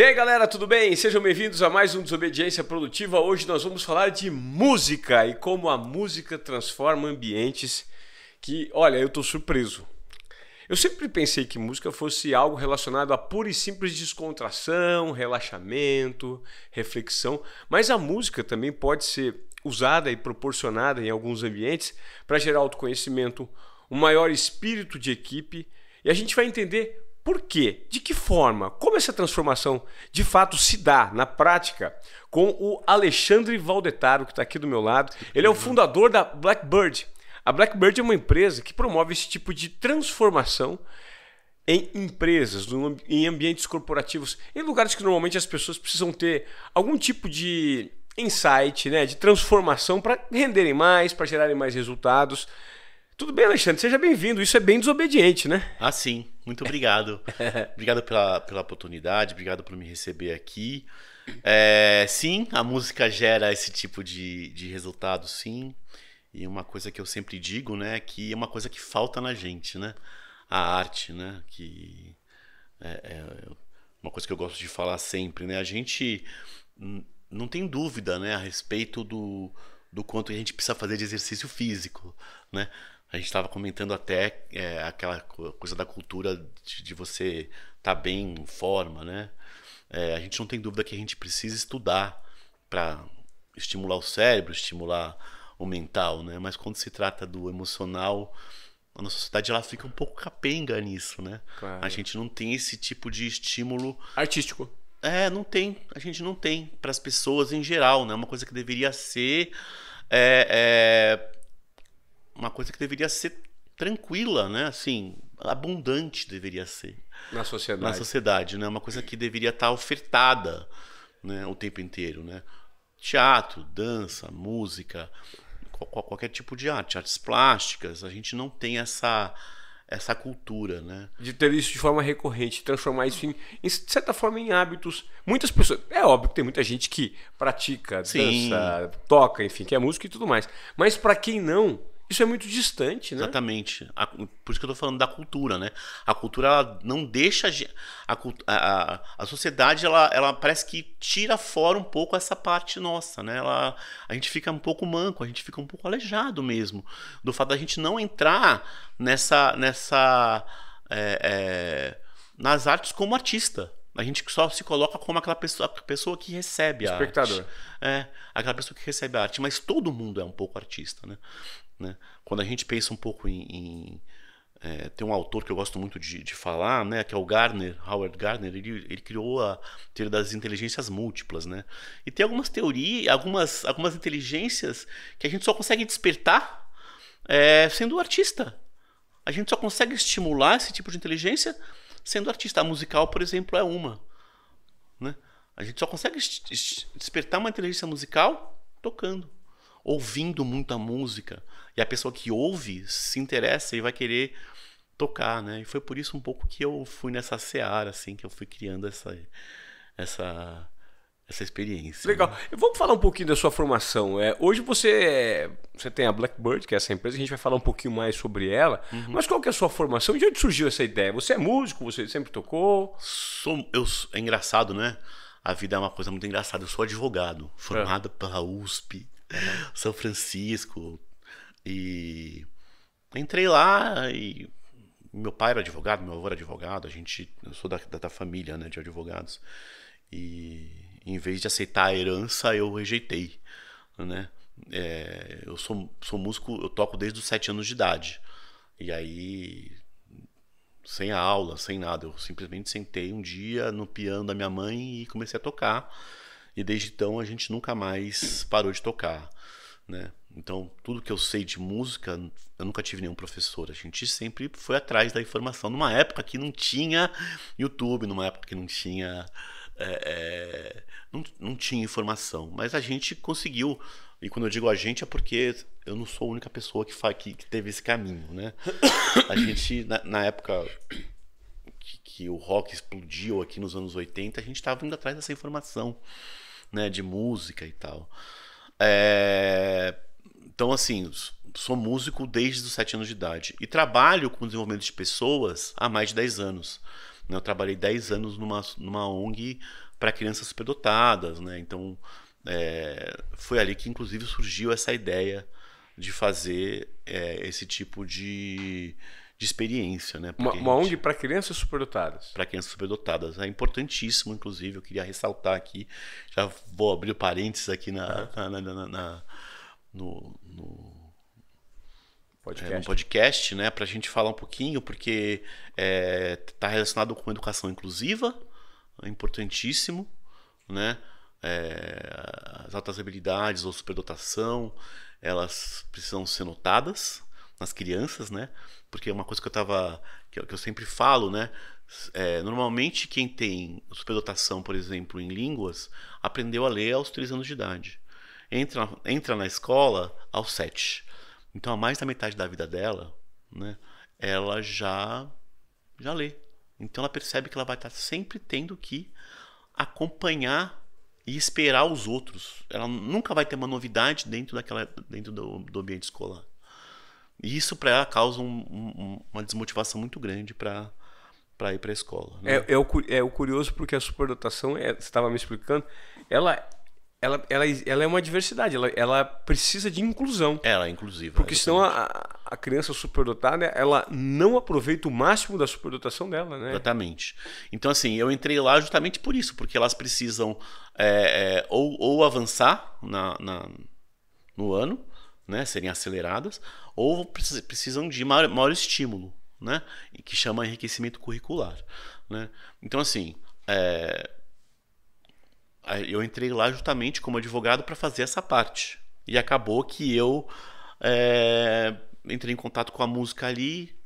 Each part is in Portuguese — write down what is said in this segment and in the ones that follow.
E aí galera, tudo bem? Sejam bem-vindos a mais um Desobediência Produtiva. Hoje nós vamos falar de música e como a música transforma ambientes que, olha, eu tô surpreso. Eu sempre pensei que música fosse algo relacionado a pura e simples descontração, relaxamento, reflexão, mas a música também pode ser usada e proporcionada em alguns ambientes para gerar autoconhecimento, um maior espírito de equipe e a gente vai entender por quê? De que forma? Como essa transformação de fato se dá na prática? Com o Alexandre Valdetaro, que está aqui do meu lado. Ele é o fundador da Blackbird. A Blackbird é uma empresa que promove esse tipo de transformação em empresas, em ambientes corporativos, em lugares que normalmente as pessoas precisam ter algum tipo de insight, né, de transformação para renderem mais, para gerarem mais resultados. Tudo bem, Alexandre, seja bem-vindo. Isso é bem desobediente, né? Ah, sim. Muito obrigado. obrigado pela, pela oportunidade, obrigado por me receber aqui. É, sim, a música gera esse tipo de, de resultado, sim. E uma coisa que eu sempre digo, né, que é uma coisa que falta na gente, né? A arte, né? Que é, é uma coisa que eu gosto de falar sempre, né? A gente não tem dúvida, né, a respeito do, do quanto a gente precisa fazer de exercício físico, né? A gente estava comentando até é, aquela coisa da cultura de, de você estar tá bem em forma, né? É, a gente não tem dúvida que a gente precisa estudar para estimular o cérebro, estimular o mental, né? Mas quando se trata do emocional, a nossa sociedade ela fica um pouco capenga nisso, né? Claro. A gente não tem esse tipo de estímulo artístico. É, não tem. A gente não tem para as pessoas em geral, né? É uma coisa que deveria ser é, é uma coisa que deveria ser tranquila, né? Assim, abundante deveria ser. Na sociedade. Na sociedade, né? Uma coisa que deveria estar ofertada né? o tempo inteiro, né? Teatro, dança, música, qualquer tipo de arte, artes plásticas. A gente não tem essa essa cultura, né? De ter isso de forma recorrente, transformar isso em, em, de certa forma em hábitos. Muitas pessoas, é óbvio que tem muita gente que pratica, Sim. dança, toca, enfim, que é música e tudo mais. Mas para quem não, isso é muito distante, né? Exatamente. A, por isso que eu estou falando da cultura, né? A cultura ela não deixa a, a, a sociedade ela, ela parece que tira fora um pouco essa parte nossa, né? Ela, a gente fica um pouco manco, a gente fica um pouco aleijado mesmo do fato da gente não entrar nessa nessa é, é, nas artes como artista. A gente só se coloca como aquela pessoa, pessoa que recebe o a espectador. É, aquela pessoa que recebe a arte. Mas todo mundo é um pouco artista, né? Né? Quando a gente pensa um pouco em. em é, tem um autor que eu gosto muito de, de, falar, né, que é o Gardner, Howard Gardner, ele, ele criou a teoria das inteligências múltiplas. Né? E tem algumas teorias, algumas, algumas inteligências que a gente só consegue despertar é, sendo artista. A gente só consegue estimular esse tipo de inteligência sendo artista. A musical, por exemplo, é uma. Né? A gente só consegue despertar uma inteligência musical tocando ouvindo muita música. E a pessoa que ouve se interessa e vai querer tocar, né? E foi por isso um pouco que eu fui nessa seara, assim, que eu fui criando essa essa essa experiência. Né? Legal. Né? Vamos falar um pouquinho da sua formação. É, hoje você é, você tem a Blackbird, que é essa empresa, a gente vai falar um pouquinho mais sobre ela. Uhum. Mas qual que é a sua formação? De onde surgiu essa ideia? Você é músico? Você sempre tocou? Sou, eu, é engraçado, né? A vida é uma coisa muito engraçada. Eu sou advogado, formado é. pela USP. São Francisco. E entrei lá e meu pai era advogado, meu avô era advogado, a gente, eu sou da, da, família, né, de advogados. E em vez de aceitar a herança, eu rejeitei, né? É, eu sou, sou músico, eu toco desde os sete anos de idade. E aí, sem a aula, sem nada, eu simplesmente sentei um dia no piano da minha mãe e comecei a tocar. E desde então a gente nunca mais parou de tocar, né? Então, tudo que eu sei de música, eu nunca tive nenhum professor. A gente sempre foi atrás da informação. Numa época que não tinha YouTube, numa época que não tinha. É, é, não, não tinha informação. Mas a gente conseguiu. E quando eu digo a gente é porque eu não sou a única pessoa que, fa, que, que teve esse caminho, né? A gente, na, na época que, que o rock explodiu aqui nos anos 80, a gente estava indo atrás dessa informação né, de música e tal. É... Então, assim, sou músico desde os 7 anos de idade e trabalho com desenvolvimento de pessoas há mais de 10 anos. Né? Eu trabalhei 10 anos numa, numa ONG para crianças superdotadas, né? Então, é... foi ali que, inclusive, surgiu essa ideia de fazer é, esse tipo de de experiência, né? Uma, uma ONG para crianças superdotadas. Para crianças superdotadas. É importantíssimo, inclusive, eu queria ressaltar aqui, já vou abrir parênteses aqui na, uhum. na, na, na no, no é, podcast. É, podcast, né, para a gente falar um pouquinho, porque está é, tá relacionado com educação inclusiva, é importantíssimo, né? É, as altas habilidades ou superdotação, elas precisam ser notadas, nas crianças, né? Porque é uma coisa que eu tava. que eu, que eu sempre falo, né? É, normalmente quem tem superdotação, por exemplo, em línguas, aprendeu a ler aos 3 anos de idade. Entra, entra na escola aos 7. Então, a mais da metade da vida dela, né, ela já, já lê. Então, ela percebe que ela vai estar sempre tendo que acompanhar e esperar os outros. Ela nunca vai ter uma novidade dentro, daquela, dentro do, do ambiente escolar. E isso para ela causa um, um, uma desmotivação muito grande para para ir para a escola. Né? É, é, o, é o curioso porque a superdotação, é, você estava me explicando, ela, ela, ela, ela é uma diversidade, ela, ela precisa de inclusão. Ela é inclusiva. Porque senão a, a criança superdotada, ela não aproveita o máximo da superdotação dela, né? Exatamente. Então, assim, eu entrei lá justamente por isso, porque elas precisam é, é, ou, ou avançar na, na, no ano, né, serem aceleradas, ou precisam de maior, maior estímulo, né, que chama enriquecimento curricular. Né? Então, assim, é, eu entrei lá justamente como advogado para fazer essa parte. E acabou que eu é, entrei em contato com a música ali,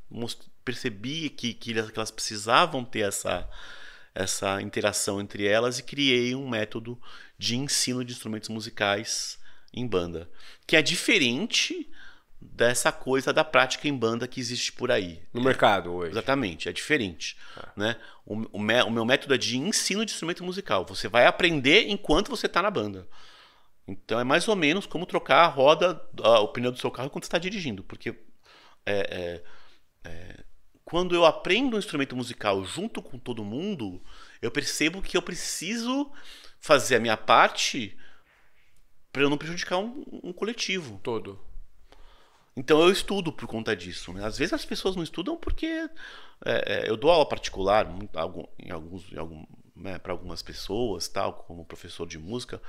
percebi que, que elas precisavam ter essa, essa interação entre elas e criei um método de ensino de instrumentos musicais em banda, que é diferente dessa coisa da prática em banda que existe por aí. No é, mercado hoje. Exatamente, é diferente. Ah. Né? O, o, me, o, meu método é de ensino de instrumento musical. Você vai aprender enquanto você está na banda. Então é mais ou menos como trocar a roda, a, o pneu do seu carro quando você está dirigindo. Porque é, é, é, quando eu aprendo um instrumento musical junto com todo mundo, eu percebo que eu preciso fazer a minha parte para eu não prejudicar um, um, coletivo. Todo. Então eu estudo por conta disso. Né? Às vezes as pessoas não estudam porque é, é eu dou aula particular em alguns, em algum, né, para algumas pessoas, tal, como professor de música,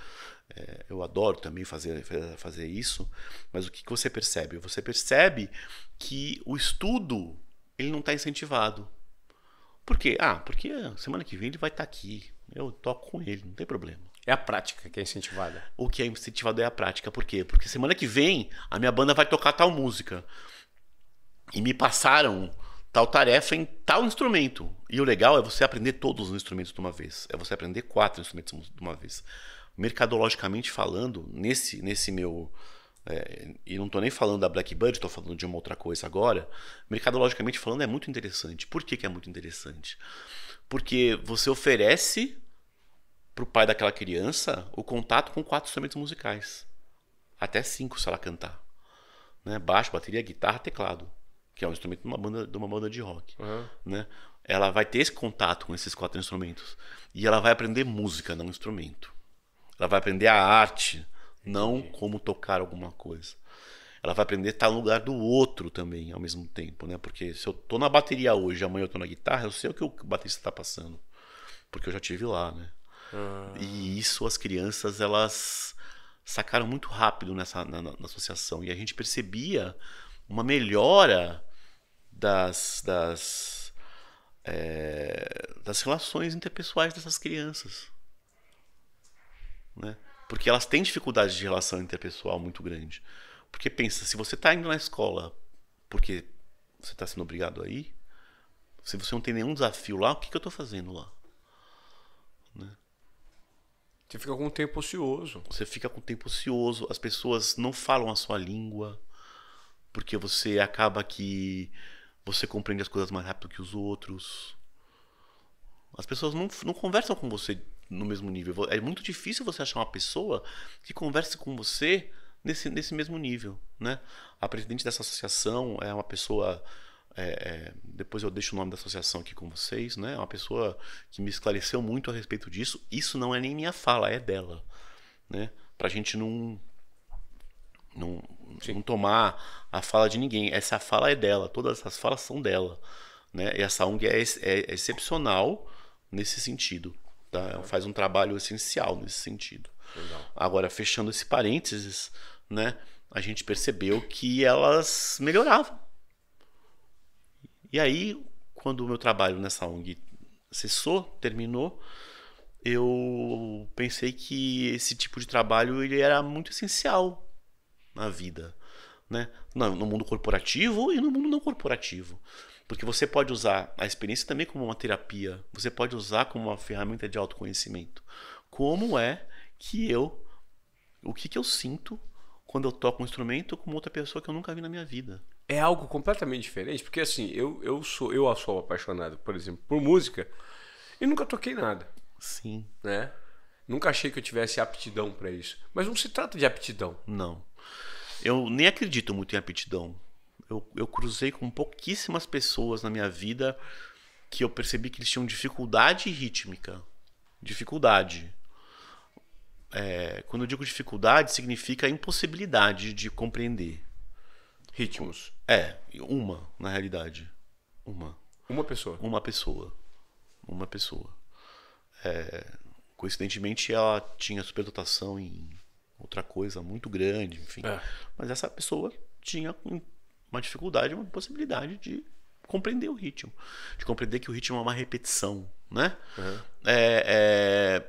é, eu adoro também fazer, fazer isso. Mas o que, que você percebe? Você percebe que o estudo ele não está incentivado. Por quê? Ah, porque semana que vem ele vai estar tá aqui. Eu toco com ele, não tem problema. É a prática que é incentivada. O que é incentivado é a prática. Por quê? Porque semana que vem a minha banda vai tocar tal música. E me passaram tal tarefa em tal instrumento. E o legal é você aprender todos os instrumentos de uma vez. É você aprender quatro instrumentos de uma vez. Mercadologicamente falando, nesse, nesse meu. É, e não estou nem falando da Blackbird, estou falando de uma outra coisa agora. Mercadologicamente falando, é muito interessante. Por que, que é muito interessante? Porque você oferece para o pai daquela criança o contato com quatro instrumentos musicais. Até cinco, se ela cantar. Né? Baixo, bateria, guitarra, teclado. Que é um instrumento de uma banda de, uma banda de rock. Uhum. Né? Ela vai ter esse contato com esses quatro instrumentos. E ela vai aprender música, não instrumento. Ela vai aprender a arte, não como tocar alguma coisa. Ela vai aprender a estar no lugar do outro também, ao mesmo tempo, né? Porque se eu tô na bateria hoje, amanhã eu tô na guitarra, eu sei o que o baterista está passando. Porque eu já tive lá, né? Ah. E isso as crianças, elas sacaram muito rápido nessa na, na, na associação. E a gente percebia uma melhora das, das, é, das relações interpessoais dessas crianças. Né? Porque elas têm dificuldade de relação interpessoal muito grande. Porque pensa, se você está indo na escola porque você está sendo obrigado a ir, se você não tem nenhum desafio lá, o que, que eu estou fazendo lá? Né? Você fica com o tempo ocioso. Você fica com o tempo ocioso. As pessoas não falam a sua língua, porque você acaba que você compreende as coisas mais rápido que os outros. As pessoas não, não conversam com você no mesmo nível. É muito difícil você achar uma pessoa que converse com você nesse, nesse mesmo nível, né? A presidente dessa associação é uma pessoa é, é, depois eu deixo o nome da associação aqui com vocês, né? É uma pessoa que me esclareceu muito a respeito disso. Isso não é nem minha fala, é dela, né? Pra gente não não, não tomar a fala de ninguém. Essa fala é dela, todas essas falas são dela, né? E essa ONG é, ex, é excepcional nesse sentido, tá? faz um trabalho essencial nesse sentido. Legal. Agora fechando esse parênteses, né? A gente percebeu que elas melhoravam e aí, quando o meu trabalho nessa ONG cessou, terminou, eu pensei que esse tipo de trabalho ele era muito essencial na vida, né? No mundo corporativo e no mundo não corporativo. Porque você pode usar a experiência também como uma terapia, você pode usar como uma ferramenta de autoconhecimento. Como é que eu o que que eu sinto quando eu toco um instrumento com outra pessoa que eu nunca vi na minha vida? é algo completamente diferente, porque assim, eu, eu sou eu sou apaixonado, por exemplo, por música e nunca toquei nada. Sim. Né? Nunca achei que eu tivesse aptidão para isso. Mas não se trata de aptidão. Não. Eu nem acredito muito em aptidão. Eu, eu cruzei com pouquíssimas pessoas na minha vida que eu percebi que eles tinham dificuldade rítmica. Dificuldade. É, quando eu digo dificuldade, significa impossibilidade de compreender. Ritmos. É, uma, na realidade. Uma. Uma pessoa? Uma pessoa. Uma pessoa. É, coincidentemente, ela tinha superdotação em outra coisa muito grande, enfim. É. Mas essa pessoa tinha uma dificuldade, uma possibilidade de compreender o ritmo. De compreender que o ritmo é uma repetição, né? Uhum. É,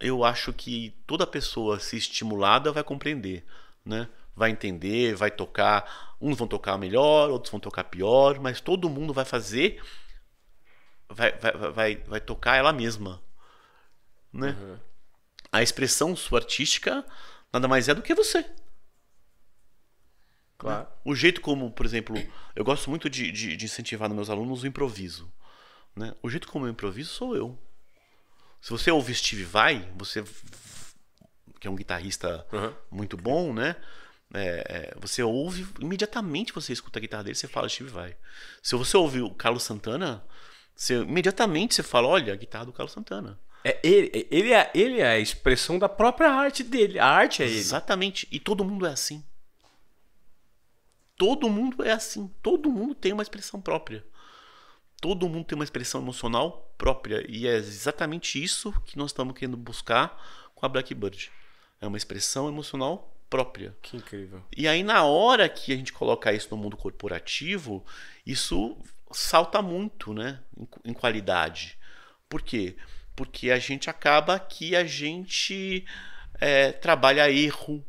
eu acho que toda pessoa, se estimulada, vai compreender, né? vai entender, vai tocar. Uns vão tocar melhor, outros vão tocar pior, mas todo mundo vai fazer, vai, vai, vai, vai tocar ela mesma. Né? Uhum. A expressão sua artística nada mais é do que você. Claro. Né? O jeito como, por exemplo, eu gosto muito de, de, de incentivar nos meus alunos o improviso. Né? O jeito como eu improviso sou eu. Se você ouvir Steve Vai, você que é um guitarrista uhum. muito bom, né? É, é, você ouve, imediatamente você escuta a guitarra dele, você fala Steve Vai. Se você ouvir o Carlos Santana, você, imediatamente você fala, olha, a guitarra do Carlos Santana. É, ele, ele, é, ele é a expressão da própria arte dele. A arte é ele. Exatamente. E todo mundo é assim. Todo mundo é assim. Todo mundo tem uma expressão própria. Todo mundo tem uma expressão emocional própria. E é exatamente isso que nós estamos querendo buscar com a Blackbird. É uma expressão emocional própria. Que incrível. E aí, na hora que a gente colocar isso no mundo corporativo, isso salta muito, né? Em, em qualidade. Por quê? Porque a gente acaba que a gente é, trabalha erro.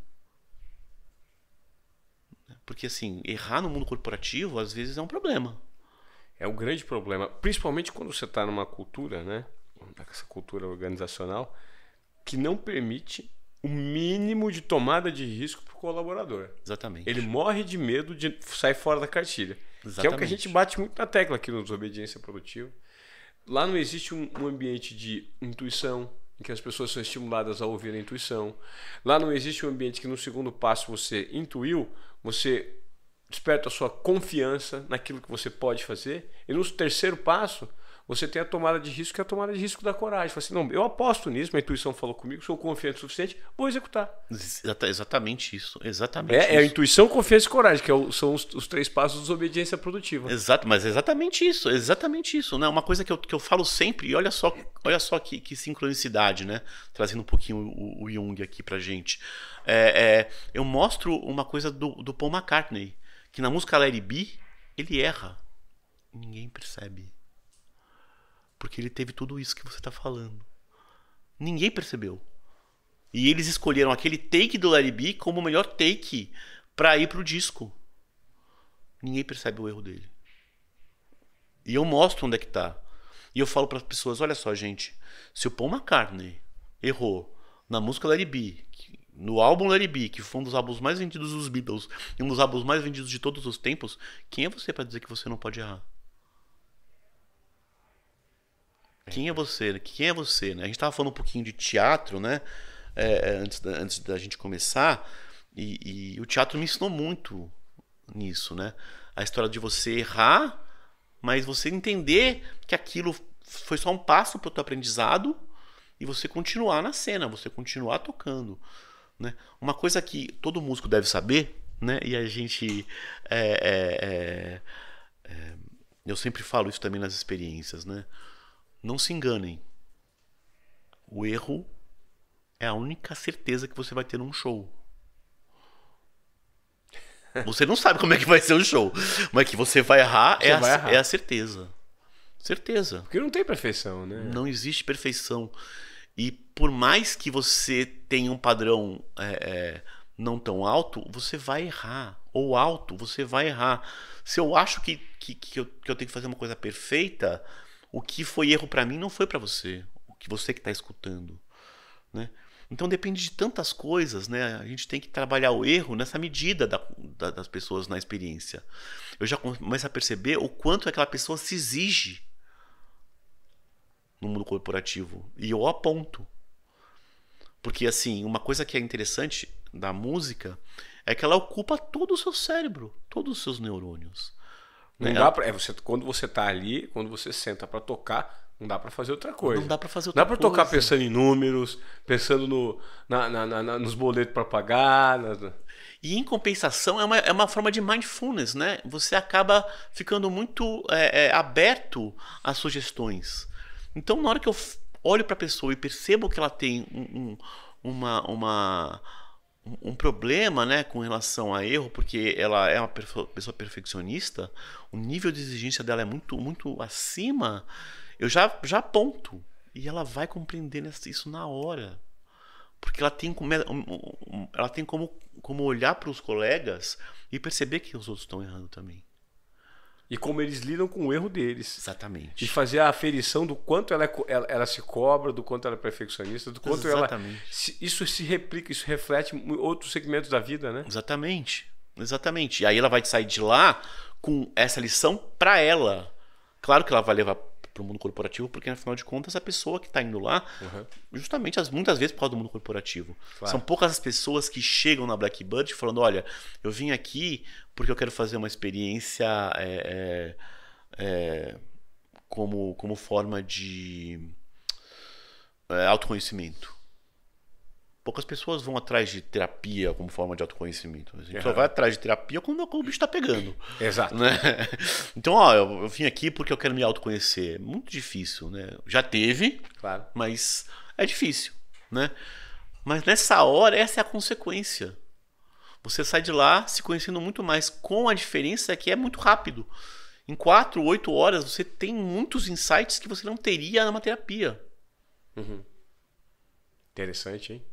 Porque, assim, errar no mundo corporativo às vezes é um problema. É um grande problema. Principalmente quando você está numa cultura, né? Essa cultura organizacional que não permite o mínimo de tomada de risco para o colaborador. Exatamente. Ele morre de medo de sair fora da cartilha. Exatamente. Que é o que a gente bate muito na tecla aqui no Desobediência Produtiva. Lá não existe um, um ambiente de intuição, em que as pessoas são estimuladas a ouvir a intuição. Lá não existe um ambiente que no segundo passo você intuiu, você desperta a sua confiança naquilo que você pode fazer. E no terceiro passo, você tem a tomada de risco, que é a tomada de risco da coragem. Fala assim, não, eu aposto nisso, minha intuição falou comigo, sou confiante o suficiente, vou executar. Exata, exatamente isso, exatamente é, isso. É a intuição, confiança e coragem, que é o, são os, os, três passos da obediência produtiva. Exato, mas é exatamente isso, é exatamente isso. Né? Uma coisa que eu, que eu falo sempre, e olha só, olha só que, que sincronicidade, né? Trazendo um pouquinho o, o Jung aqui pra gente. É, é eu mostro uma coisa do, do Paul McCartney, que na música Larry B, ele erra. Ninguém percebe. Porque ele teve tudo isso que você tá falando. Ninguém percebeu. E eles escolheram aquele take do Larry B como o melhor take para ir pro disco. Ninguém percebe o erro dele. E eu mostro onde é que tá. E eu falo para as pessoas, olha só, gente, se o Paul McCartney errou na música Larry B, no álbum Larry B, que foi um dos álbuns mais vendidos dos Beatles e um dos álbuns mais vendidos de todos os tempos, quem é você para dizer que você não pode errar? É. Quem é você? Né? Quem é você? Né? A gente estava falando um pouquinho de teatro, né? É, é, antes, da, antes da gente começar, e, e, o teatro me ensinou muito nisso, né? A história de você errar, mas você entender que aquilo foi só um passo para o teu aprendizado e você continuar na cena, você continuar tocando, né? Uma coisa que todo músico deve saber, né? E a gente é, é, é eu sempre falo isso também nas experiências, né? Não se enganem. O erro é a única certeza que você vai ter num show. Você não sabe como é que vai ser o show, mas que você vai errar, é você é, vai a, errar. é a certeza. Certeza. Porque não tem perfeição, né? Não existe perfeição. E por mais que você tenha um padrão é, é, não tão alto, você vai errar. Ou alto, você vai errar. Se eu acho que, que, que, eu, que eu tenho que fazer uma coisa perfeita, o que foi erro para mim não foi para você, o que você que está escutando, né? Então depende de tantas coisas, né? A gente tem que trabalhar o erro nessa medida da, da, das pessoas na experiência. Eu já começo a perceber o quanto aquela pessoa se exige no mundo corporativo e eu aponto, porque assim uma coisa que é interessante da música é que ela ocupa todo o seu cérebro, todos os seus neurônios. Não é. dá pra, é você, quando você tá ali, quando você senta para tocar, não dá para fazer outra coisa. Não dá para fazer outra Dá para tocar pensando em números, pensando no, na, na, na nos boletos para pagar. Na, e em compensação é uma, é uma forma de mindfulness, né? Você acaba ficando muito é, é, aberto às sugestões. Então, na hora que eu olho para a pessoa e percebo que ela tem um, um, uma, uma um problema né, com relação a erro, porque ela é uma pessoa perfeccionista, o nível de exigência dela é muito, muito acima, eu já, já aponto. E ela vai compreender isso na hora. Porque ela tem como, ela tem como, como olhar para os colegas e perceber que os outros estão errando também e como eles lidam com o erro deles. Exatamente. E fazer a aferição do quanto ela, é, ela, ela, se cobra, do quanto ela é perfeccionista, do quanto Exatamente. ela. Exatamente. isso se replica, isso reflete em outros segmentos da vida, né? Exatamente. Exatamente. E aí ela vai sair de lá com essa lição para ela. Claro que ela vai levar para o mundo corporativo, porque afinal de contas a pessoa que está indo lá, uhum. justamente as, muitas vezes por causa do mundo corporativo. Claro. São poucas as pessoas que chegam na Blackbird falando: olha, eu vim aqui porque eu quero fazer uma experiência é, é, é, como, como forma de eh, autoconhecimento poucas pessoas vão atrás de terapia como forma de autoconhecimento. A gente só é. vai atrás de terapia quando, o bicho está pegando. Exato. Né? Então, ó, eu, eu, vim aqui porque eu quero me autoconhecer. É muito difícil, né? Já teve, claro. mas é difícil, né? Mas nessa hora, essa é a consequência. Você sai de lá se conhecendo muito mais, com a diferença é que é muito rápido. Em quatro, oito horas, você tem muitos insights que você não teria numa terapia. Uhum. Interessante, hein?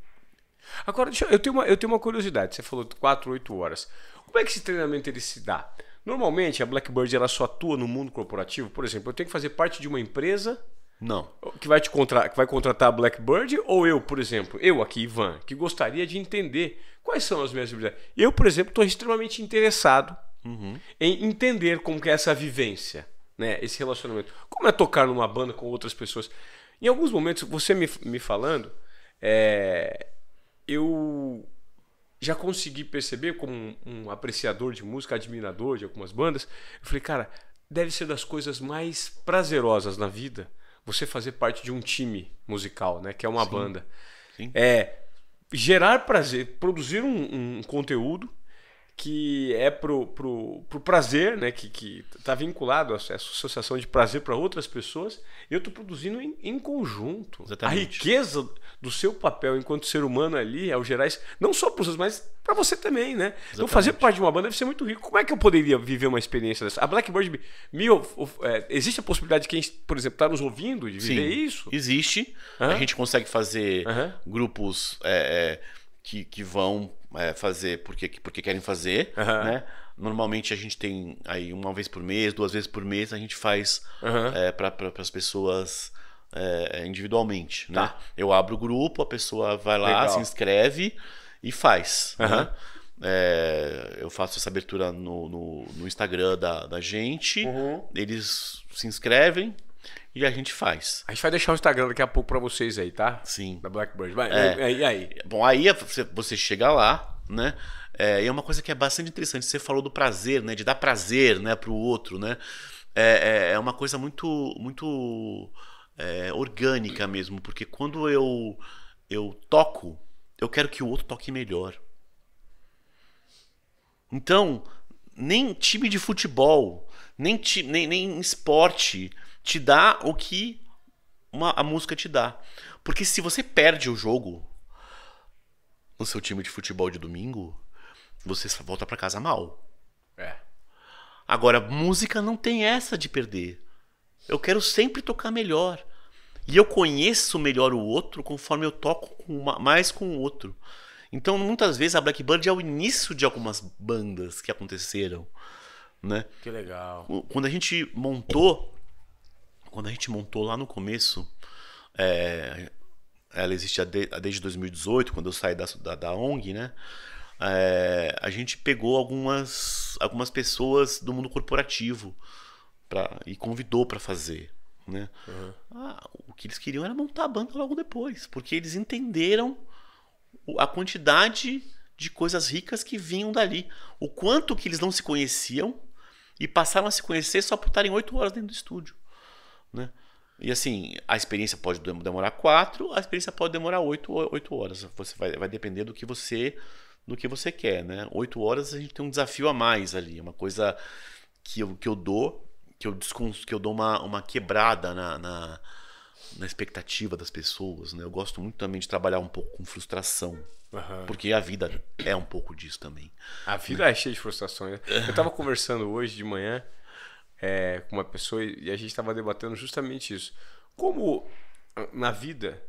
Agora, eu, eu, tenho uma, eu tenho uma curiosidade. Você falou 4, 8 horas. Como é que esse treinamento ele se dá? Normalmente a Blackbird ela só atua no mundo corporativo. Por exemplo, eu tenho que fazer parte de uma empresa. Não. Que vai, te contra que vai contratar a Blackbird ou eu, por exemplo, eu aqui, Ivan, que gostaria de entender quais são as minhas habilidades. Eu, por exemplo, estou extremamente interessado uhum. em entender como é essa vivência, né? esse relacionamento. Como é tocar numa banda com outras pessoas. Em alguns momentos, você me, me falando, é, eu já consegui perceber como um, apreciador de música, admirador de algumas bandas, eu falei, cara, deve ser das coisas mais prazerosas na vida você fazer parte de um time musical, né? Que é uma Sim. banda. Sim. É gerar prazer, produzir um, um conteúdo que é pro, pro, pro prazer, né? Que, que tá vinculado a essa associação de prazer para outras pessoas. Eu estou produzindo em, em conjunto. Exatamente. A riqueza do seu papel enquanto ser humano ali, ao gerar isso, não só para os mas para você também, né? Então, Exatamente. Então fazer parte de uma banda deve ser muito rico. Como é que eu poderia viver uma experiência dessa? A Blackbird me, é, existe a possibilidade de quem, por exemplo, está nos ouvindo de viver Sim, isso? Existe. Uhum. A gente consegue fazer uhum. grupos. É, é que, que vão é, fazer porque, porque querem fazer, uhum. né? Normalmente a gente tem aí uma vez por mês, duas vezes por mês, a gente faz uhum. É, para pra, as pessoas é, é individualmente, né? tá. né? Eu abro o grupo, a pessoa vai lá, Legal. se inscreve e faz, uhum. né? É, eu faço essa abertura no, no, no Instagram da, da gente. Uhum. Eles se inscrevem, e a gente faz. A gente vai deixar o Instagram daqui a pouco para vocês aí, tá? Sim. Da Blackbird. Vai, é. e aí? Bom, aí é você chega lá, né? É, e é uma coisa que é bastante interessante. Você falou do prazer, né? De dar prazer, né? Pro outro, né? É, é, é uma coisa muito, muito é, orgânica mesmo. Porque quando eu, eu toco, eu quero que o outro toque melhor. Então, nem time de futebol, nem, ti, nem, nem esporte te dá o que uma, a música te dá. Porque se você perde o jogo no seu time de futebol de domingo, você volta para casa mal. É. Agora, música não tem essa de perder. Eu quero sempre tocar melhor. E eu conheço melhor o outro conforme eu toco com uma, mais com o outro. Então, muitas vezes, a Blackbird é o início de algumas bandas que aconteceram. Né? Que legal. Quando a gente montou quando a gente montou lá no começo, é, ela existe desde 2018, quando eu saí da, da, da ONG, né? É, a gente pegou algumas, algumas pessoas do mundo corporativo pra, e convidou para fazer. Né? Uhum. Ah, o que eles queriam era montar a banda logo depois, porque eles entenderam a quantidade de coisas ricas que vinham dali, o quanto que eles não se conheciam e passaram a se conhecer só por estarem oito horas dentro do estúdio. Né? E assim, a experiência pode demorar quatro, a experiência pode demorar oito, oito horas. Você vai, vai depender do que você do que você quer, né? Oito horas a gente tem um desafio a mais ali, uma coisa que eu, que eu dou, que eu, que eu dou uma, uma quebrada na, na, na expectativa das pessoas, né? Eu gosto muito também de trabalhar um pouco com frustração, Uhum. Porque a vida é um pouco disso também. A vida né? é cheia de frustrações. Né? Eu tava conversando hoje de manhã é, com uma pessoa e a gente estava debatendo justamente isso. Como ah, na vida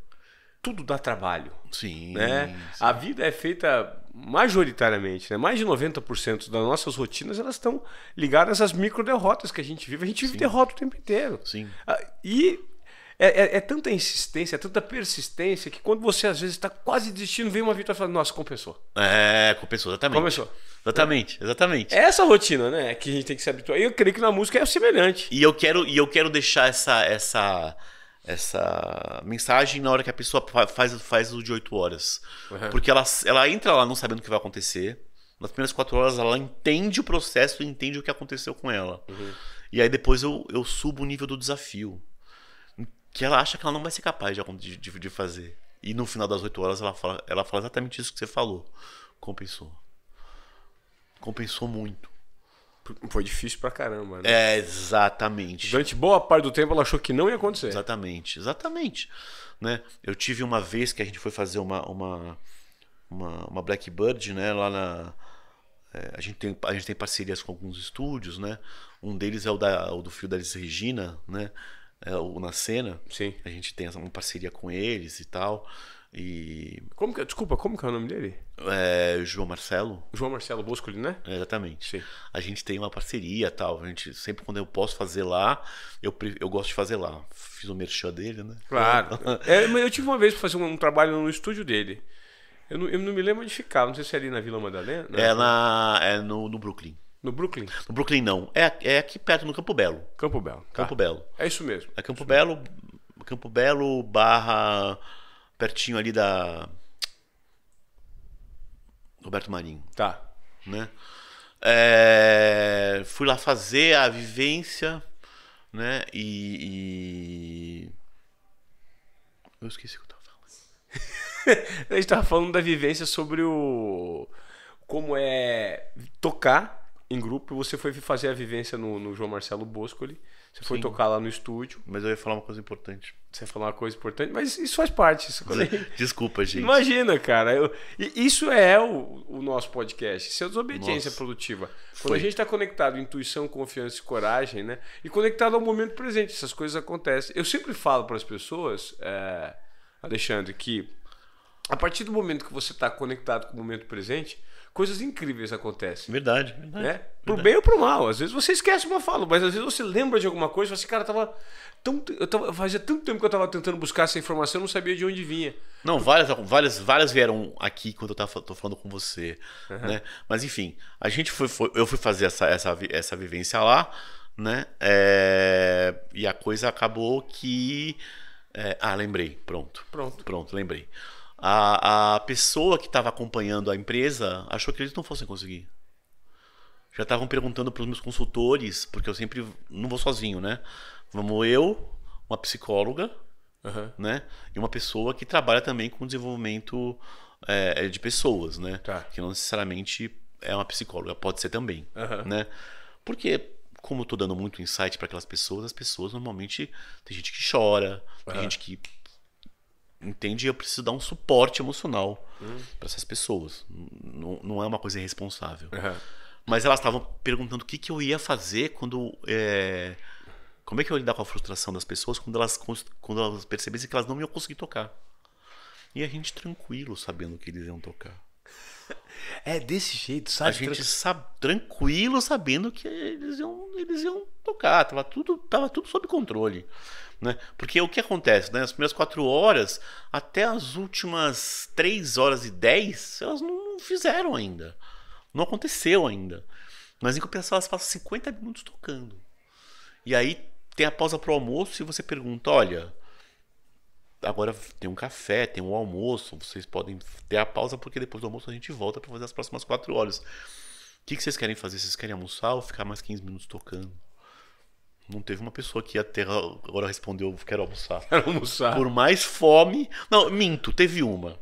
tudo dá trabalho. Sim, né? Sim. A vida é feita majoritariamente, né? mais de 90% das nossas rotinas elas estão ligadas às micro derrotas que a gente vive. A gente vive sim. derrota o tempo inteiro. Sim. Ah, e é, é, é, tanta insistência, é tanta persistência que quando você às vezes está quase desistindo, vem uma vitória e fala, nossa, compensou. É, compensou, exatamente. Começou, Exatamente, é. exatamente. É essa rotina, né? Que a gente tem que se habituar. E eu creio que na música é semelhante. E eu quero, e eu quero deixar essa, essa, essa mensagem na hora que a pessoa faz, faz o de 8 horas. Uhum. Porque ela, ela entra lá não sabendo o que vai acontecer. Nas primeiras quatro horas ela entende o processo, entende o que aconteceu com ela. Uhum. E aí depois eu, eu subo o nível do desafio que ela acha que ela não vai ser capaz de, de, de fazer. E no final das oito horas ela fala, ela fala exatamente isso que você falou. Compensou. Compensou muito. Foi difícil pra caramba, né? É, exatamente. Durante boa parte do tempo ela achou que não ia acontecer. Exatamente, exatamente. Né? Eu tive uma vez que a gente foi fazer uma, uma, uma, uma Blackbird, né? Lá na. É, a, gente tem, a gente tem parcerias com alguns estúdios, né? Um deles é o, da, o do Fio da Regina, né? é, o Na Cena. Sim. A gente tem uma parceria com eles e tal. E. Como que, desculpa, como que é o nome dele? É, João Marcelo. João Marcelo Boscoli, né? É, exatamente. Sim. A gente tem uma parceria tal. A gente, sempre quando eu posso fazer lá, eu, eu gosto de fazer lá. Fiz o merchan dele, né? Claro. é, eu tive uma vez para fazer um, um trabalho no estúdio dele. Eu não, eu não me lembro onde ficava, não sei se é ali na Vila Madalena. Né? É, na, é no, no Brooklyn. No Brooklyn? No Brooklyn não. É, é aqui perto, no Campo Belo. Campo Belo. Tá. Campo Belo. É isso mesmo. É Campo Belo, mesmo. Campo Belo barra pertinho ali da Roberto Marinho. Tá. Né? É... fui lá fazer a vivência, né? E, e... eu esqueci o que eu tava falando. a gente tava falando da vivência sobre o como é tocar em grupo, você foi fazer a vivência no, no João Marcelo Bosco ali. você Sim. foi tocar lá no estúdio. Mas eu ia falar uma coisa importante. Você ia falar uma coisa importante, mas isso faz parte. Isso é Desculpa, gente. Imagina, cara. Eu, isso é o, o, nosso podcast. Isso é desobediência Nossa. produtiva. Quando foi. a gente está conectado intuição, confiança e coragem, né? E conectado ao momento presente, essas coisas acontecem. Eu sempre falo para as pessoas, é, Alexandre, que a partir do momento que você está conectado com o momento presente, coisas incríveis acontecem. Verdade, verdade. Né? Pro bem ou pro mal. Às vezes você esquece uma fala, mas às vezes você lembra de alguma coisa e fala assim, cara, tava tão, eu tava, fazia tanto tempo que eu tava tentando buscar essa informação, eu não sabia de onde vinha. Não, várias, várias, várias vieram aqui quando eu tava, tô falando com você. Uhum. Né? Mas enfim, a gente foi, foi, eu fui fazer essa, essa, essa vivência lá, né? É, e a coisa acabou que. É, ah, lembrei. Pronto. Pronto. Pronto, lembrei a, a pessoa que estava acompanhando a empresa achou que eles não fossem conseguir. Já estavam perguntando para os meus consultores, porque eu sempre não vou sozinho, né? Vamos eu, uma psicóloga, uhum. né? E uma pessoa que trabalha também com desenvolvimento é, de pessoas, né? Tá. Que não necessariamente é uma psicóloga, pode ser também, uhum. né? Porque como eu estou dando muito insight para aquelas pessoas, as pessoas normalmente tem gente que chora, uhum. tem gente que entende? Eu preciso dar um suporte emocional hum. para essas pessoas. Não, não é uma coisa irresponsável. Uhum. Mas elas estavam perguntando o que, que eu ia fazer quando. É... Como é que eu ia lidar com a frustração das pessoas quando elas, quando elas percebessem que elas não iam conseguir tocar? E a gente tranquilo sabendo que eles iam tocar. É desse jeito, sabe? A gente sabe, tranquilo sabendo que eles iam, eles iam tocar, tava tudo, tava tudo sob controle. Né? Porque o que acontece? Né? As primeiras quatro horas, até as últimas três horas e dez, elas não fizeram ainda. Não aconteceu ainda. Mas em compensação, elas passam 50 minutos tocando. E aí tem a pausa para o almoço e você pergunta: olha, agora tem um café, tem um almoço, vocês podem ter a pausa porque depois do almoço a gente volta para fazer as próximas quatro horas. O que, que vocês querem fazer? Vocês querem almoçar ou ficar mais 15 minutos tocando? Não teve uma pessoa que até agora respondeu, quero almoçar. Quero almoçar. Por mais fome. Não, minto, teve uma.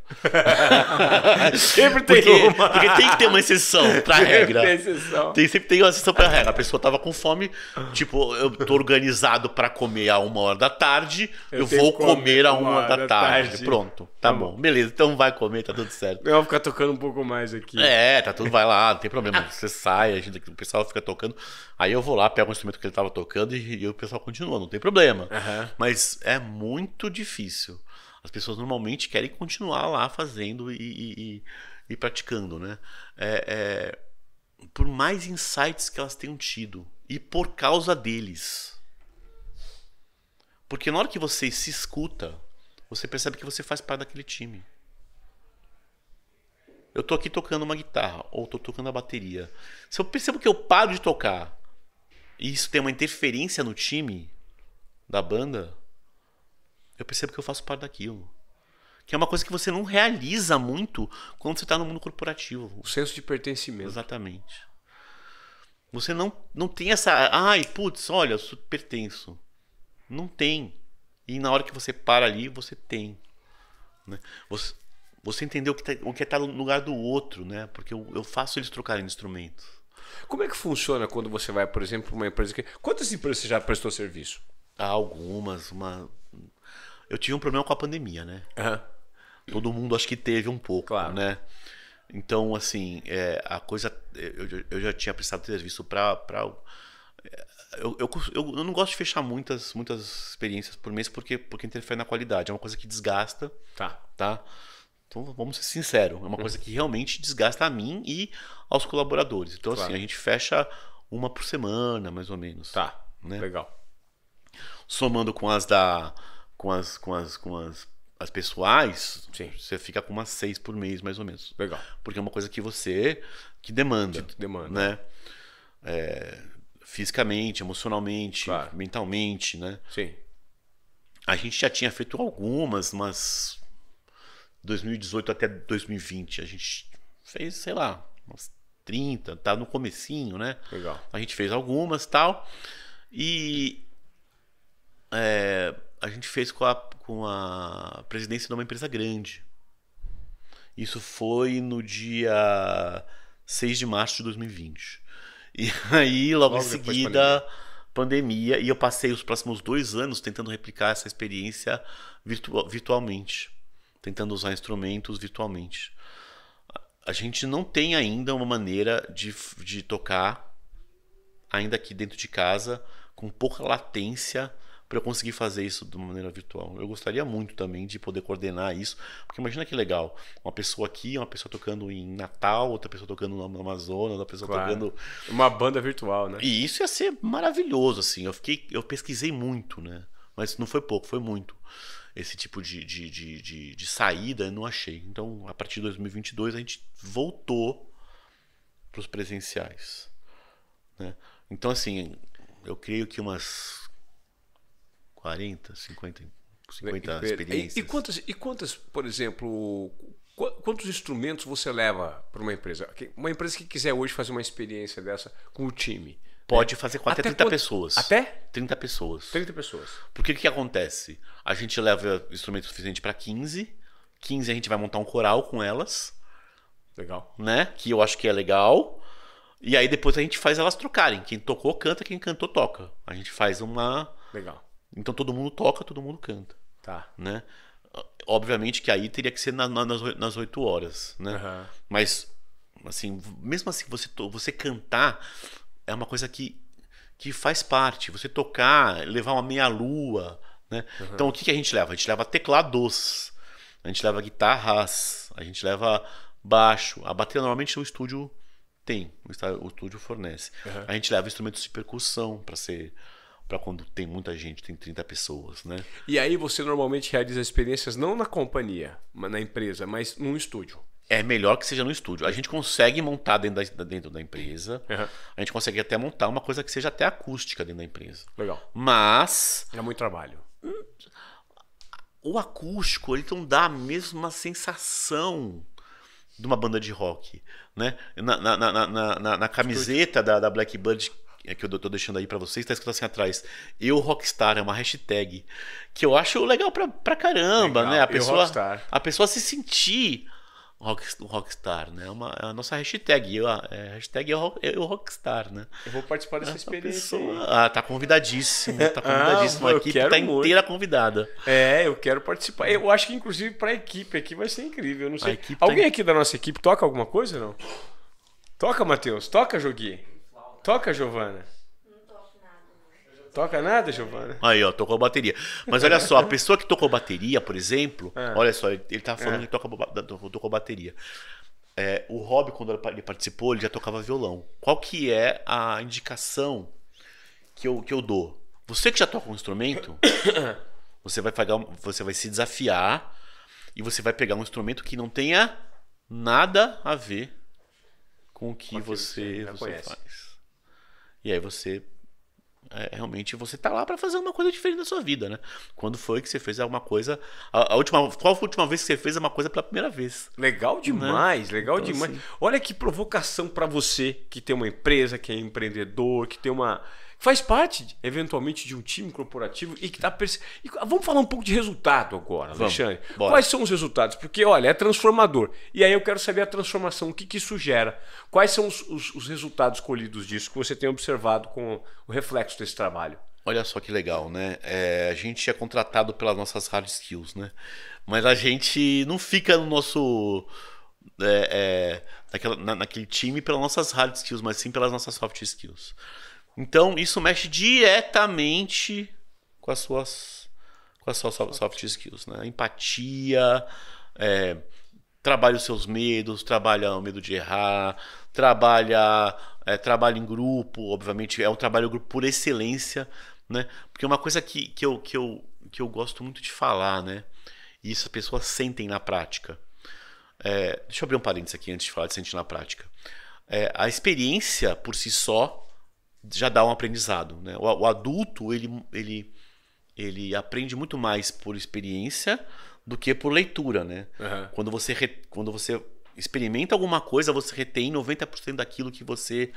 sempre tem porque, uma. Porque tem que ter uma exceção pra sempre regra. Tem exceção. Tem, sempre tem uma exceção pra regra. A pessoa tava com fome, tipo, eu tô organizado para comer a uma hora da tarde, eu, eu vou comer a uma, uma hora da, tarde. tarde. Pronto, tá, tá bom. bom. Beleza, então vai comer, tá tudo certo. Eu vou ficar tocando um pouco mais aqui. É, tá tudo, vai lá, não tem problema. Você sai, a gente, o pessoal fica tocando. Aí eu vou lá, pego o instrumento que ele tava tocando e e o pessoal continua, não tem problema. Uhum. Mas é muito difícil. As pessoas normalmente querem continuar lá fazendo e, e, e praticando, né? É, é, por mais insights que elas tenham tido e por causa deles. Porque na hora que você se escuta, você percebe que você faz parte daquele time. Eu tô aqui tocando uma guitarra ou tô tocando a bateria. Se eu percebo que eu paro de tocar e isso tem uma interferência no time da banda, eu percebo que eu faço parte daquilo. Que é uma coisa que você não realiza muito quando você está no mundo corporativo. O senso de pertencimento. Exatamente. Você não, não tem essa. Ai, putz, olha, eu pertenço. Não tem. E na hora que você para ali, você tem. Né? Você, você entendeu o que, tá, o que é estar tá no lugar do outro, né? Porque eu, eu faço eles trocarem instrumentos. Como é que funciona quando você vai, por exemplo, para uma empresa que. Quantas empresas você já prestou serviço? Há algumas, uma. Eu tinha um problema com a pandemia, né? Uhum. Todo mundo acho que teve um pouco, claro. né? Então, assim, é, a coisa. É, eu, eu já tinha prestado serviço para. pra é, eu, eu, eu, não gosto de fechar muitas, muitas experiências por mês porque, porque interfere na qualidade. É uma coisa que desgasta. Tá. Tá? Então vamos ser sinceros, é uma coisa que realmente desgasta a mim e aos colaboradores. Então assim, claro. assim, a gente fecha uma por semana, mais ou menos. Tá, né? legal. Somando com as da com as com as com as as pessoais, Sim. você fica com umas seis por mês, mais ou menos. Legal. Porque é uma coisa que você que demanda, que demanda. né? É, fisicamente, emocionalmente, claro. mentalmente, né? Sim. A gente já tinha feito algumas, mas 2018 até 2020. A gente fez, sei lá, umas 30, tá no comecinho, né? Legal. A gente fez algumas tal. E é, a gente fez com a, com a presidência de uma empresa grande. Isso foi no dia 6 de março de 2020. E aí, logo, logo em seguida, pandemia. pandemia. E eu passei os próximos dois anos tentando replicar essa experiência virtu virtualmente tentando usar instrumentos virtualmente. A gente não tem ainda uma maneira de, de tocar, ainda aqui dentro de casa, com pouca latência para eu conseguir fazer isso de uma maneira virtual. Eu gostaria muito também de poder coordenar isso, porque imagina que legal, uma pessoa aqui, uma pessoa tocando em Natal, outra pessoa tocando no Amazonas, outra pessoa claro. tocando uma banda virtual, né? E isso ia ser maravilhoso assim. Eu fiquei, eu pesquisei muito, né? Mas não foi pouco, foi muito esse tipo de, de, de, de, de saída, não achei. Então, a partir de 2022, a gente voltou para os presenciais. Né? Então, assim, eu creio que umas 40, 50, 50 experiências. E, e, quantas, e quantas, por exemplo, quantos instrumentos você leva para uma empresa? Uma empresa que quiser hoje fazer uma experiência dessa com o time, Pode fazer com até, até 30 pessoas. Até? 30 pessoas. 30 pessoas. Porque o que acontece? A gente leva instrumento suficiente para 15. 15 a gente vai montar um coral com elas. Legal. Né? Que eu acho que é legal. E aí depois a gente faz elas trocarem. Quem tocou, canta. Quem cantou, toca. A gente faz uma. Legal. Então todo mundo toca, todo mundo canta. Tá. Né? Obviamente que aí teria que ser na, na, nas, nas 8 horas, né? Uhum. Mas, assim, mesmo assim, você, você cantar, é uma coisa que, que faz parte. Você tocar, levar uma meia-lua. Né? Uhum. Então o que, que a gente leva? A gente leva teclados, a gente leva guitarras, a gente leva baixo. A bateria normalmente o estúdio tem, o estúdio fornece. Uhum. A gente leva instrumentos de percussão para ser para quando tem muita gente, tem 30 pessoas, né? E aí você normalmente realiza experiências não na companhia, na empresa, mas num estúdio é melhor que seja no estúdio. A gente consegue montar dentro da, dentro da empresa. Uhum. A gente consegue até montar uma coisa que seja até acústica dentro da empresa. Legal. Mas. É muito trabalho. O acústico, ele não dá a mesma sensação de uma banda de rock. Né? Na, na, na, na, na camiseta da, da Blackbird é, que eu tô deixando aí para vocês, tá escrito assim atrás. Eu Rockstar é uma hashtag que eu acho legal pra, pra caramba, legal. né? A pessoa, a pessoa se sentir rock, rockstar, né? É uma, é a nossa hashtag, eu, a é, hashtag eu, eu rockstar, né? Eu vou participar dessa experiência. Pessoa, ah, tá convidadíssimo, tá ah, convidadíssimo. ah, a equipe tá muito. inteira convidada. É, eu quero participar. Eu acho que inclusive para a equipe aqui vai ser incrível, eu não sei. Tá Alguém tá... aqui da nossa equipe toca alguma coisa não? Toca, Matheus. Toca, Jogui. Toca, Giovana. Toca nada, Giovana? Aí, ó, tocou a bateria. Mas olha só, a pessoa que tocou bateria, por exemplo, é. olha só, ele, ele tava tá falando é. que toca, tocou bateria. É, o Rob, quando ele participou, ele já tocava violão. Qual que é a indicação que eu, que eu dou? Você que já toca um instrumento, você vai, pagar, você vai se desafiar e você vai pegar um instrumento que não tenha nada a ver com o que você, você, você faz. E aí você é, realmente você tá lá para fazer uma coisa diferente da sua vida, né? Quando foi que você fez alguma coisa? A, a última, qual foi a última vez que você fez uma coisa pela primeira vez? Legal né? demais, né? legal então, demais. Assim... Olha que provocação para você que tem uma empresa, que é empreendedor, que tem uma faz parte, eventualmente, de um time corporativo e que está perce... vamos falar um pouco de resultado agora, vamos, Alexandre. Quais são os resultados? Porque, olha, é transformador. E aí eu quero saber a transformação, o que, que isso gera? Quais são os, os, os resultados colhidos disso que você tem observado com o reflexo desse trabalho? Olha só que legal, né? É, a gente é contratado pelas nossas hard skills, né? Mas a gente não fica no nosso. É, é, naquela, na, naquele time pelas nossas hard skills, mas sim pelas nossas soft skills. Então, isso mexe diretamente com as suas, com as suas soft, soft skills, né? Empatia, é, trabalha os seus medos, trabalha o medo de errar, trabalha, é, trabalha em grupo, obviamente, é um trabalho grupo por excelência, né? Porque uma coisa que, que, eu, que, eu, que eu gosto muito de falar, né? E isso as pessoas sentem na prática. É, deixa eu abrir um parênteses aqui antes de falar de sentir na prática. É, a experiência por si só já dá um aprendizado. Né? O, o, adulto, ele, ele, ele aprende muito mais por experiência do que por leitura, né? Uhum. Quando, você re, quando você experimenta alguma coisa, você retém 90% daquilo que você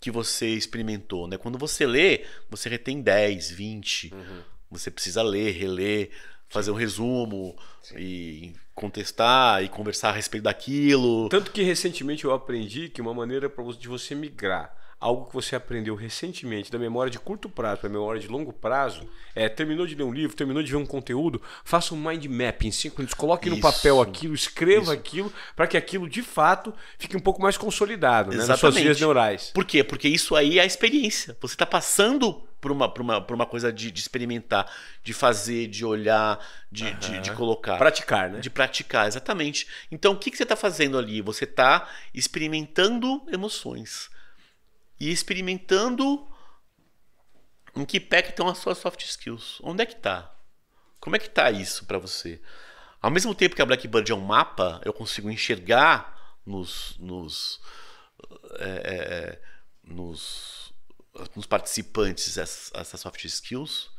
que você experimentou, né? Quando você lê, você retém 10, 20. Uhum. Você precisa ler, reler, fazer Sim. um resumo Sim. e contestar e conversar a respeito daquilo. Tanto que recentemente eu aprendi que uma maneira de você migrar algo que você aprendeu recentemente, da memória de curto prazo para a memória de longo prazo, é, terminou de ler um livro, terminou de ver um conteúdo, faça um mind mapping em cinco minutos, coloque isso, no papel aquilo, escreva isso. aquilo, para que aquilo de fato fique um pouco mais consolidado né, nas suas vias neurais. Por quê? Porque isso aí é a experiência. Você está passando por uma, por uma, por uma coisa de, de experimentar, de fazer, de olhar, de, uhum. de, de, colocar. Praticar, né? De praticar, exatamente. Então, o que, que você está fazendo ali? Você está experimentando emoções e experimentando em que pé que estão as suas soft skills. Onde é que está? Como é que está isso para você? Ao mesmo tempo que a Blackbird é um mapa, eu consigo enxergar nos, nos, é, é, nos, nos participantes essas, essas soft skills.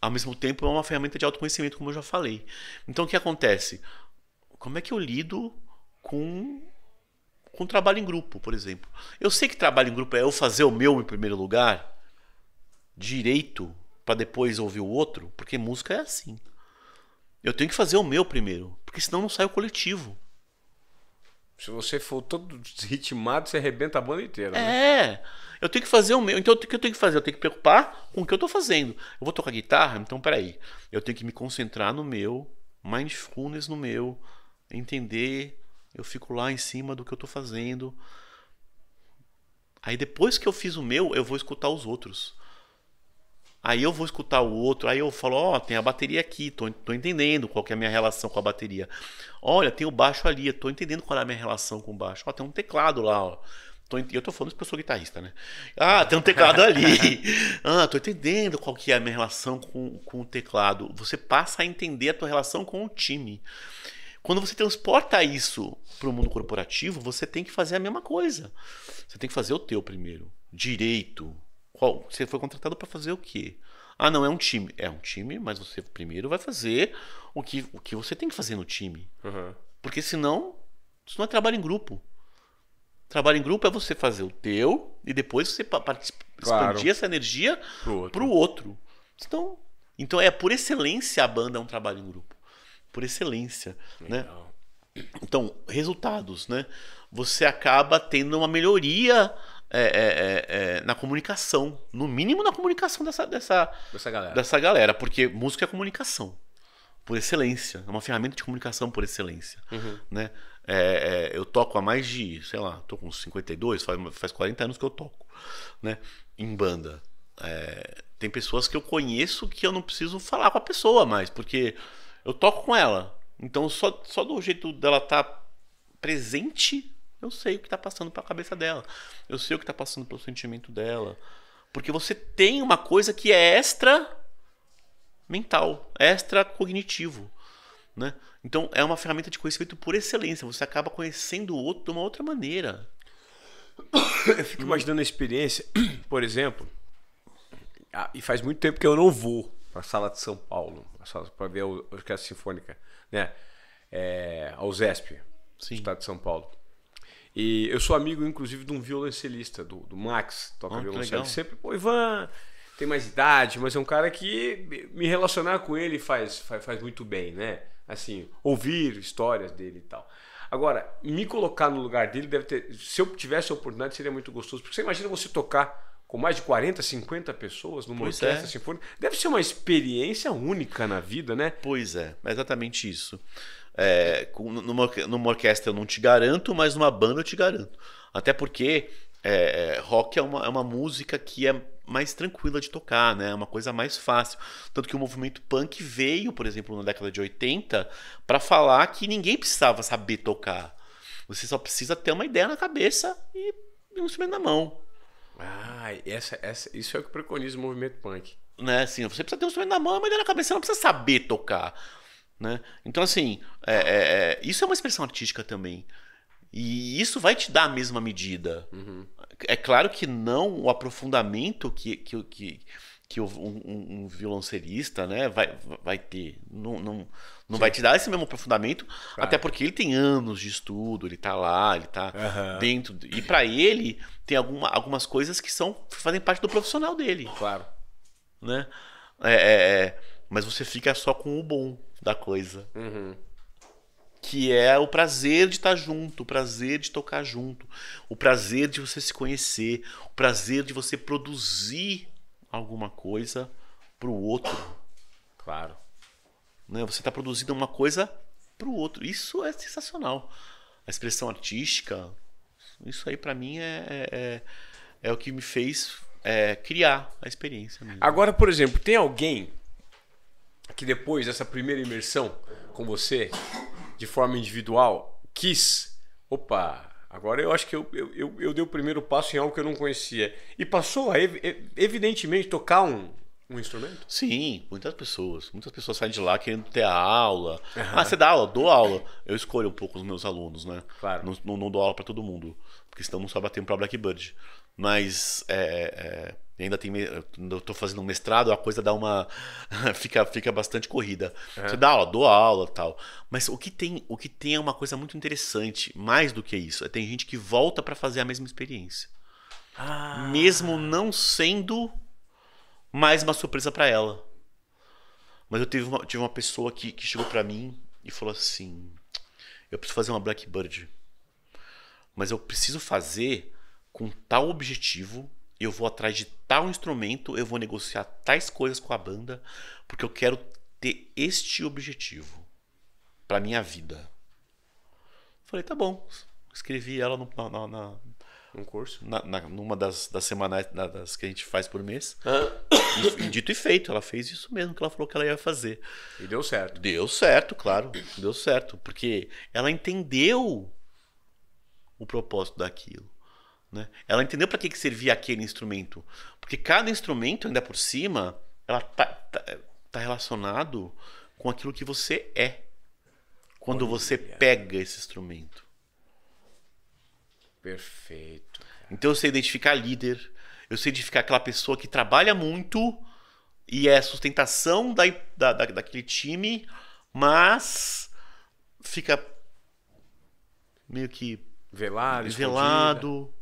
Ao mesmo tempo, é uma ferramenta de autoconhecimento, como eu já falei. Então, o que acontece? Como é que eu lido com com trabalho em grupo, por exemplo. Eu sei que trabalho em grupo é eu fazer o meu em primeiro lugar, direito, para depois ouvir o outro, porque música é assim. Eu tenho que fazer o meu primeiro, porque senão não sai o coletivo. Se você for todo ritmado, você arrebenta a banda inteira. Né? É. Né? Eu tenho que fazer o meu. Então, o que eu tenho que fazer? Eu tenho que preocupar com o que eu estou fazendo. Eu vou tocar guitarra? Então, peraí. Eu tenho que me concentrar no meu, mindfulness no meu, entender eu fico lá em cima do que eu tô fazendo. Aí depois que eu fiz o meu, eu vou escutar os outros. Aí eu vou escutar o outro, aí eu falo, ó, oh, tem a bateria aqui, tô, tô entendendo qual é a minha relação com a bateria. Olha, tem o baixo ali, tô entendendo qual é a minha relação com o baixo. Ó, tem um teclado lá, ó. Tô, eu tô falando isso porque eu sou guitarrista, né? Ah, tem um teclado ali. ah, tô entendendo qual que é a minha relação com, com o teclado. Você passa a entender a tua relação com o time. Quando você transporta isso para o mundo corporativo, você tem que fazer a mesma coisa. Você tem que fazer o teu primeiro. Direito. Qual? Você foi contratado para fazer o quê? Ah, não, é um time. É um time, mas você primeiro vai fazer o que, o que você tem que fazer no time. Uhum. Porque senão, isso não é trabalho em grupo. Trabalho em grupo é você fazer o teu e depois você participa, claro. expandir essa energia para o outro. outro. Então, então é por excelência a banda é um trabalho em grupo por excelência, né? Legal. né? Então, resultados, né? Você acaba tendo uma melhoria é, é, é, é, na comunicação, no mínimo na comunicação dessa, dessa, dessa, galera. dessa galera, porque música é comunicação por excelência, é uma ferramenta de comunicação por excelência, uhum. né? É, é, eu toco há mais de, sei lá, tô com 52, faz, faz 40 anos que eu toco, né? Em banda. tem pessoas que eu conheço que eu não preciso falar com a pessoa mais, porque eu toco com ela. Então só, só do jeito dela estar tá presente, eu sei o que está passando pela cabeça dela. Eu sei o que está passando pelo sentimento dela. Porque você tem uma coisa que é extra mental, extra cognitivo. Né? Então é uma ferramenta de conhecimento por excelência. Você acaba conhecendo o outro de uma outra maneira. Eu fico imaginando a experiência, por exemplo, ah, e faz muito tempo que eu não vou para a Sala de São Paulo, para ver a Orquestra Sinfônica, né? É, a Sim. Estado de São Paulo. E eu sou amigo, inclusive, de um violoncelista, do, do Max, toca oh, violoncelo. Sempre, pô, Ivan, tem mais idade, mas é um cara que me relacionar com ele faz, faz, faz muito bem, né? Assim, ouvir histórias dele e tal. Agora, me colocar no lugar dele deve ter. Se eu tivesse a oportunidade, seria muito gostoso. Porque você imagina você tocar com mais de 40, 50 pessoas numa pois orquestra é. sinfônica. Deve ser uma experiência única na vida, né? Pois é, é exatamente isso. É, numa, numa orquestra eu não te garanto, mas numa banda eu te garanto. Até porque é, é, rock é uma, é uma música que é mais tranquila de tocar, né? É uma coisa mais fácil. Tanto que o movimento punk veio, por exemplo, na década de 80, para falar que ninguém precisava saber tocar. Você só precisa ter uma ideia na cabeça e um instrumento na mão. Ah, essa, essa, isso é o que preconiza o movimento punk. Né, assim, você precisa ter um instrumento na mão, mas na cabeça você não precisa saber tocar. Né? Então, assim, é, é, é isso é uma expressão artística também. E isso vai te dar a mesma medida. Uhum. É claro que não o aprofundamento que, que, que, que um, um violoncelista né, vai, vai ter. Não, não, não Sim. vai te dar esse mesmo aprofundamento, claro. até porque ele tem anos de estudo, ele tá lá, ele tá uhum. dentro. E para ele, tem alguma, algumas coisas que são fazem parte do profissional dele. Claro. Né? É, é, é, mas você fica só com o bom da coisa. Uhum. Que é o prazer de estar tá junto, o prazer de tocar junto, o prazer de você se conhecer, o prazer de você produzir alguma coisa pro outro. Claro. Né? Você está produzindo uma coisa para o outro. Isso é sensacional. A expressão artística, isso aí para mim é, é, é, é, o que me fez é, criar a experiência. Mesmo. Agora, por exemplo, tem alguém que depois dessa primeira imersão com você, de forma individual, quis, opa, Agora eu acho que eu, eu, eu, eu, dei o primeiro passo em algo que eu não conhecia. E passou a, evidentemente, tocar um, um instrumento? Sim, muitas pessoas. Muitas pessoas saem de lá querendo ter a aula. Uhum. Ah, você dá aula? Dou aula. Eu escolho um pouco os meus alunos, né? Claro. Não, não, não dou aula para todo mundo, porque senão não sobra tempo para Blackbird. Mas é, é, ainda tem. Eu tô fazendo um mestrado, a coisa dá uma. fica, fica bastante corrida. Uhum. Você dá aula? Dou aula tal. Mas o que, tem, o que tem é uma coisa muito interessante, mais do que isso. É, tem gente que volta para fazer a mesma experiência. Ah. Mesmo não sendo mais uma surpresa para ela. Mas eu tive uma, tive uma pessoa que, que chegou para mim e falou assim: Eu preciso fazer uma Blackbird. Mas eu preciso fazer com tal objetivo. Eu vou atrás de tal instrumento, eu vou negociar tais coisas com a banda, porque eu quero ter este objetivo para minha vida. Falei, tá bom. Escrevi ela no, na, na, um curso, na, na, numa das, das semanais na, das que a gente faz por mês. Ah. E, dito e feito, ela fez isso mesmo que ela falou que ela ia fazer. E deu certo. Deu certo, claro. Deu certo. Porque ela entendeu o propósito daquilo. Né? Ela entendeu para que, que servia aquele instrumento. Porque cada instrumento, ainda por cima, ela tá, tá, tá relacionado com aquilo que você é. Quando Olha. você é. pega esse instrumento. Perfeito. Então eu sei identificar líder, eu sei identificar aquela pessoa que trabalha muito e é a sustentação da, da, da daquele time, mas fica meio que velado, velado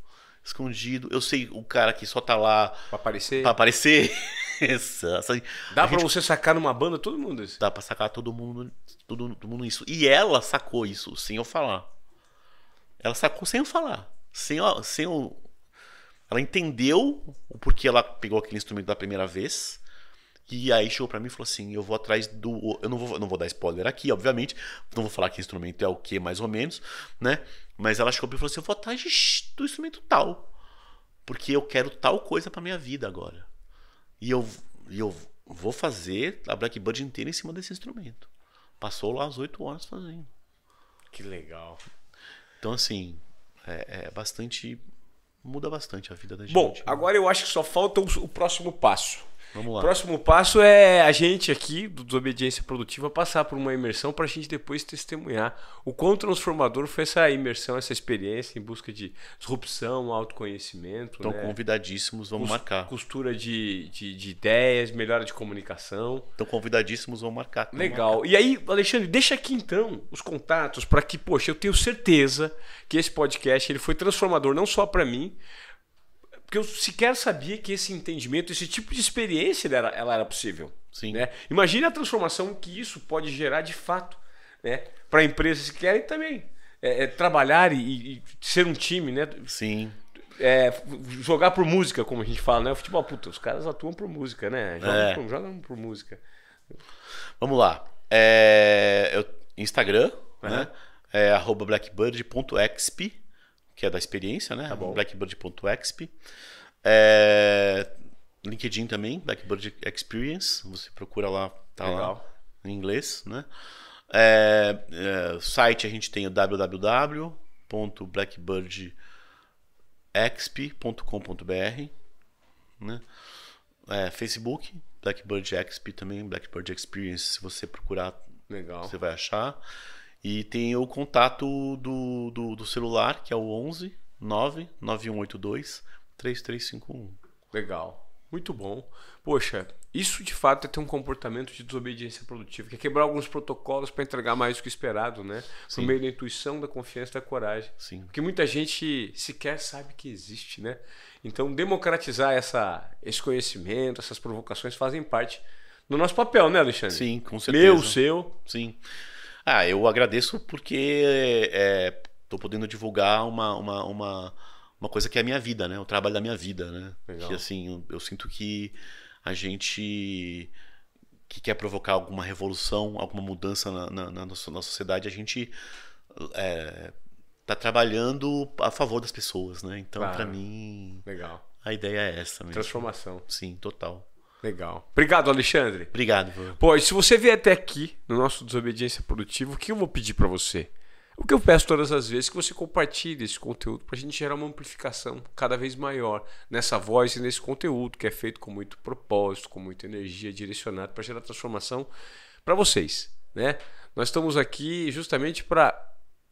escondido. escondido. Eu sei o cara que só tá lá para aparecer. Pra aparecer. essa, Dá para gente... você sacar numa banda todo mundo isso? Dá para sacar todo mundo, todo, todo mundo isso. E ela sacou isso sem eu falar. Ela sacou sem eu falar sem, ela, sem o. Ela entendeu o porquê ela pegou aquele instrumento da primeira vez. E aí chegou para mim e falou assim: eu vou atrás do. Eu não vou, não vou dar spoiler aqui, obviamente. Não vou falar que instrumento é o que, mais ou menos, né? Mas ela chegou pra mim e falou assim: eu vou atrás do instrumento tal. Porque eu quero tal coisa pra minha vida agora. E eu, e eu vou fazer a Blackbird inteira em cima desse instrumento. Passou lá as 8 horas fazendo. Que legal. Então, assim, é, é bastante. muda bastante a vida da gente. Bom, né? agora eu acho que só falta o, o próximo passo. Vamos lá. Próximo passo é a gente aqui, do Desobediência Produtiva, passar por uma imersão para a gente depois testemunhar o quão transformador foi essa imersão, essa experiência em busca de disrupção, autoconhecimento. Estão né? convidadíssimos, vamos marcar. Costura de, de, de, ideias, melhora de comunicação. Estão convidadíssimos, vamos marcar. Vamos Legal. Marcar. E aí, Alexandre, deixa aqui então os contatos para que, poxa, eu tenho certeza que esse podcast ele foi transformador não só para mim, porque eu sequer sabia que esse entendimento, esse tipo de experiência era, ela era possível. Sim. Né? Imagine a transformação que isso pode gerar de fato né? para empresas que querem também é, é, trabalhar e, e, ser um time. Né? Sim. É, jogar por música, como a gente fala, né? O futebol, puta, os caras atuam por música, né? Jogam, é. por, jogam por música. Vamos lá. É, eu, Instagram, uhum. né? É, arroba blackbird.exp que é da experiência, né? Tá Blackbird.exp. É, LinkedIn também, Blackbird Experience. Você procura lá, tá Legal. lá em inglês, né? É, é, site a gente tem o www.blackbirdexp.com.br, né? É, Facebook, Blackbird Exp também, Blackbird Experience, se você procurar, Legal. você vai achar. E tem o contato do, do, do celular, que é o 11 99182 3351. Legal. Muito bom. Poxa, isso de fato é ter um comportamento de desobediência produtiva, que é quebrar alguns protocolos para entregar mais do que esperado, né? Sim. Por meio da intuição, da confiança, da coragem. Sim. Porque muita gente sequer sabe que existe, né? Então, democratizar essa, esse conhecimento, essas provocações fazem parte do nosso papel, né, Alexandre? Sim, com certeza. Meu, seu. Sim. Ah, eu agradeço porque estou é, podendo divulgar uma, uma, uma, uma, coisa que é a minha vida, né? O trabalho da minha vida, né? Legal. Que assim, eu, eu sinto que a gente que quer provocar alguma revolução, alguma mudança na, na, na, nossa, na sociedade, a gente é, tá trabalhando a favor das pessoas, né? Então, claro. para mim, legal. A ideia é essa mesmo. Transformação. Sim, total. Legal. Obrigado, Alexandre. Obrigado. Pô, e se você vier até aqui no nosso Desobediência Produtiva, o que eu vou pedir para você? O que eu peço todas as vezes é que você compartilhe esse conteúdo para a gente gerar uma amplificação cada vez maior nessa voz e nesse conteúdo que é feito com muito propósito, com muita energia, direcionado para gerar transformação para vocês. Né? Nós estamos aqui justamente para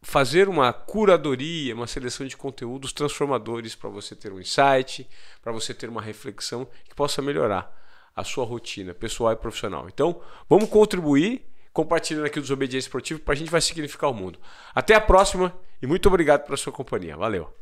fazer uma curadoria, uma seleção de conteúdos transformadores para você ter um insight, para você ter uma reflexão que possa melhorar a sua rotina pessoal e profissional. Então, vamos contribuir compartilhando aqui o Desobediência Esportiva para a gente vai significar o mundo. Até a próxima e muito obrigado pela sua companhia. Valeu!